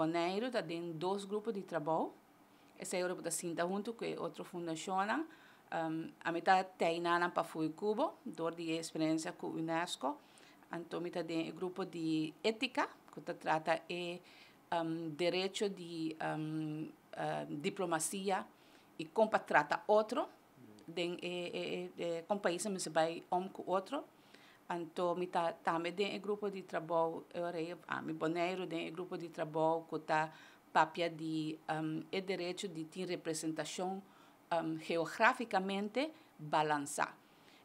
companheiro tá tem dois grupos de trabalho. Esse é o grupo da Cinta Junto, que outro fundação. É um, a metade tem tá nana para fui Cuba, dor de experiência com UNESCO. Então, metade tem grupo de ética, que tá trata de um, direito de um, uh, diplomacia e como trata outro, mm. den, e, e, e, com países, mas vai um com outro. Então, eu tá também tem um grupo de trabalho, eu rei, ah, me boneiro tem um grupo de trabalho que tá papia de um, é direito de ter representação um, geograficamente balançada.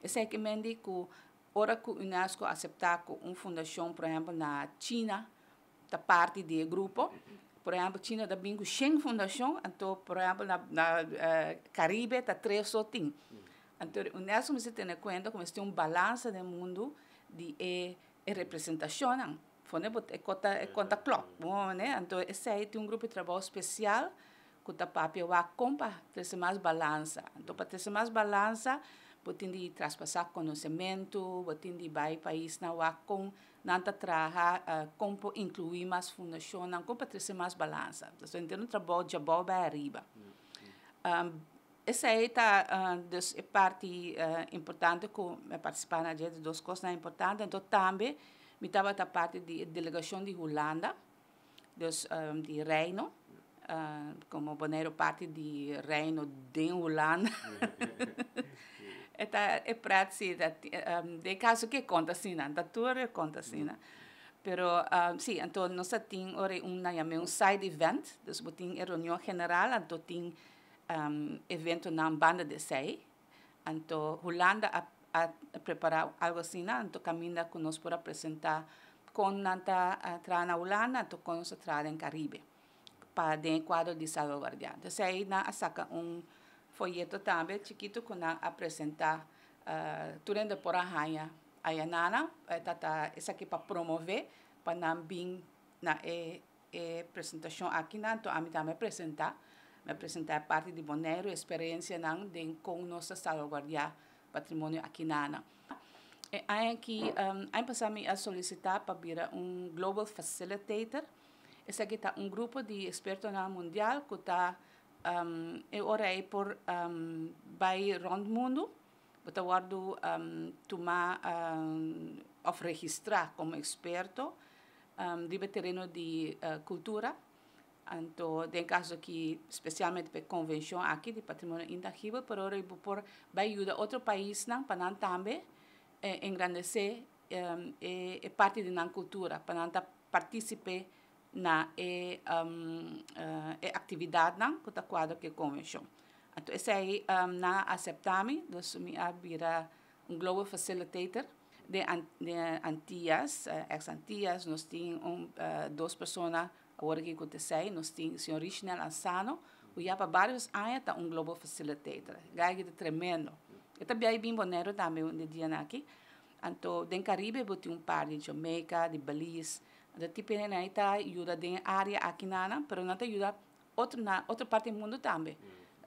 Esse é que mendi que ora que o UNESCO aceitar que uma fundação, por exemplo, na China, da parte de grupo, por exemplo, China da Bingo Shen Fundação, então, por exemplo, na, na uh, Caribe, da Três só Mm Anterior, nessa você tem em conta como tem um balanço do mundo de é, eh, é representação. Fone é conta é conta clock, bom, né? Então esse aí tem um grupo de trabalho especial que tá vai a para ter mais balança. Então para ter mais balança, botin de traspassar conhecimento, botin de vai país na o com mm, nanta traha uh, compo incluir mais fundação, não compa ter mais balança. Então tem um trabalho de boba arriba. um, essa tá, ah, é a uh, dos, parte uh, importante que é participar na dia de duas coisas né, importantes então também me estava a parte de delegação de Holanda dos um, ah, de Reino uh, como bonero parte de Reino de Holanda está é para um, de caso que conta assim na né, da tour conta assim né pero um, sim então nós temos um né, um side event dos botim reunião geral então tínhamos um, evento na banda de sei. Então, Holanda a, a, a preparar algo assim, né? então caminha conosco para apresentar com nanta a trana Holanda, então com nós trana em Caribe, para de quadro de salvaguardia. Então, aí na saca um folheto também chiquito com a apresentar uh, eh, turendo por a aí a nana tata isso aqui para promover para não vir na e, e apresentação aqui na então a mim também apresentar me apresentar parte de Boneiro, experiência não de com nossa salvaguardar patrimônio aqui na Aí que um, passamos a solicitar para vir um Global Facilitator. Esse aqui está um grupo de expertos na mundial que está um, eu orei por um, vai rondo mundo, para guardo um, tomar um, of registrar como experto um, de terreno de uh, cultura então, tem caso que, especialmente para convenção aqui de patrimônio intangível, por hora por vai ajudar outro país não, para não também eh, engrandecer um, parte da nossa cultura, para não participar na eh, um, atividade não, que está quadro que convenção. Então, esse aí um, na aceitamos, nós me abrir um Global Facilitator, de, de Antias, eh, ex-Antias, nós tínhamos um, eh, duas pessoas agora que aconteceu, nós tínhamos o senhor Richnel e o para vários anos está um Global Facilitator, gague de tremendo. Eu também aí bem bonero também, onde dia aqui. Então, no Caribe, eu um par de Jamaica, de Belize, Então, tipo né ajuda de área aqui na pero não ajuda outro na outra parte do mundo também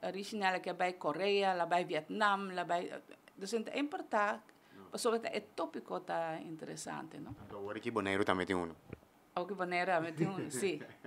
mm. original eh, que vai Coreia lá vai Vietnã lá vai então é importante sobre este, el tópico está interesante, ¿no? O negro también tiene uno. que negro también tiene uno, sí.